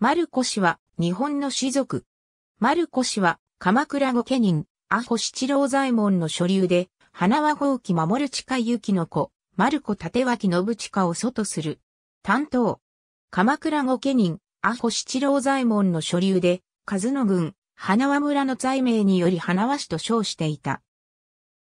マルコ氏は日本の士族。マルコ氏は鎌倉御家人、阿保七郎左衛門の所流で、花輪放棄守る近行きの子、マルコ立脇信近を祖とする。担当。鎌倉御家人、阿保七郎左衛門の所流で、和野軍、花輪村の罪名により花輪氏と称していた。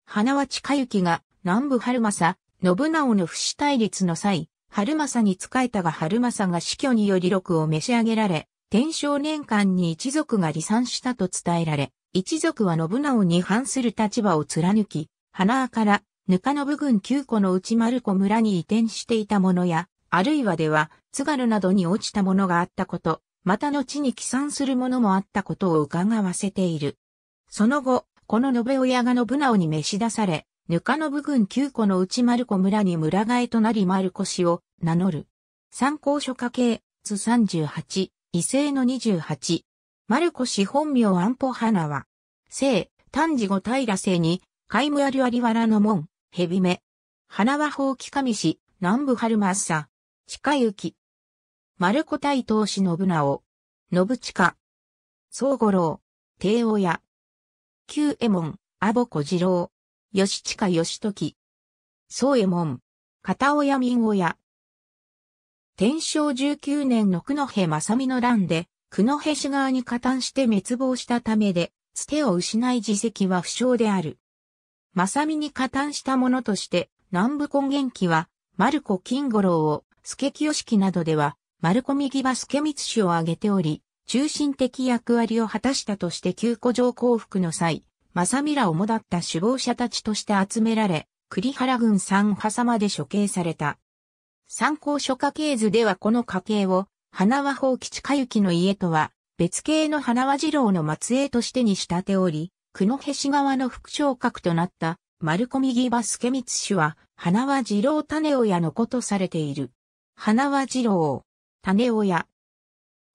花輪近行が南部春政、信直の不死対立の際、春政に仕えたが春政が死去により禄を召し上げられ、天正年間に一族が離散したと伝えられ、一族は信長に反する立場を貫き、花からぬかの部分9個のうち丸子村に移転していたものや、あるいはでは、津軽などに落ちたものがあったこと、また後に帰参するものもあったことを伺わせている。その後、この延親が信直に召し出され、ぬかの部分9個のうち丸子村に村替えとなり丸子氏を名乗る。参考書家系、図38、異性の28。丸子氏本名安保花は、生、丹治後平生に、海無あるありわらの門、蛇目。花は法器上氏、南部春マッサ、近行。丸子対東氏信直。信近。宗五郎、帝王屋。旧右衛門、阿保小次郎。吉近義時。宗右衛門。片親民親。天正十九年の久野辺正美の乱で、久野辺氏側に加担して滅亡したためで、つてを失い自責は不詳である。正美に加担した者として、南部根源記は、丸子金五郎を、助清式などでは、丸子右馬助光氏を挙げており、中心的役割を果たしたとして旧古城降伏の際、正ら主だった首謀者たちとして集められ、栗原軍三佐まで処刑された。参考書家系図ではこの家系を、花輪宝吉かゆきの家とは、別系の花輪二郎の末裔としてに仕立ており、久野辺市側の副長格となった、丸子右馬助光氏は、花輪次郎種親の子とされている。花輪二郎、種親。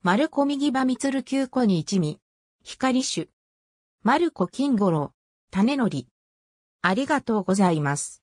丸子右馬光旧子に一味。光種。マルコ金五郎、種のり。ありがとうございます。